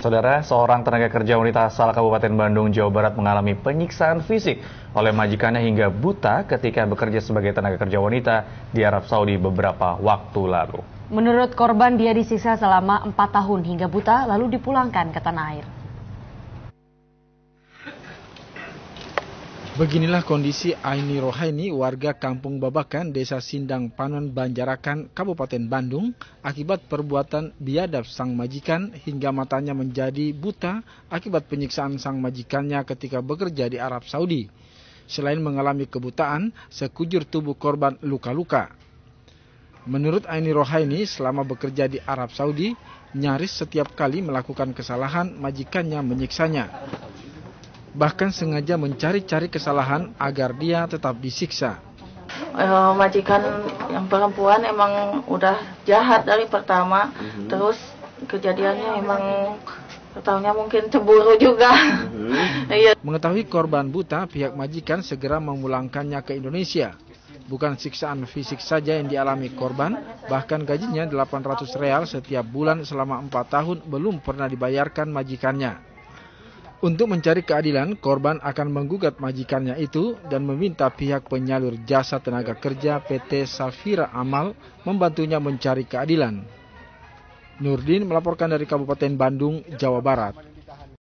Saudara, seorang tenaga kerja wanita asal Kabupaten Bandung, Jawa Barat mengalami penyiksaan fisik oleh majikannya hingga buta ketika bekerja sebagai tenaga kerja wanita di Arab Saudi beberapa waktu lalu. Menurut korban, dia disiksa selama 4 tahun hingga buta lalu dipulangkan ke tanah air. Beginilah kondisi Aini Rohaini, warga Kampung Babakan, Desa Sindang Panon, Banjarakan, Kabupaten Bandung, akibat perbuatan biadab sang majikan hingga matanya menjadi buta akibat penyiksaan sang majikannya ketika bekerja di Arab Saudi. Selain mengalami kebutaan, sekujur tubuh korban luka-luka. Menurut Aini Rohaini, selama bekerja di Arab Saudi, nyaris setiap kali melakukan kesalahan, majikannya menyiksanya bahkan sengaja mencari-cari kesalahan agar dia tetap disiksa. E, majikan yang perempuan emang udah jahat dari pertama, mm-hmm. terus kejadiannya emang tahunya mungkin cemburu juga. Mm-hmm. iya. Mengetahui korban buta, pihak majikan segera memulangkannya ke Indonesia. Bukan siksaan fisik saja yang dialami korban, bahkan gajinya 800 real setiap bulan selama 4 tahun belum pernah dibayarkan majikannya. Untuk mencari keadilan, korban akan menggugat majikannya itu dan meminta pihak penyalur jasa tenaga kerja PT Safira Amal membantunya mencari keadilan. Nurdin melaporkan dari Kabupaten Bandung, Jawa Barat.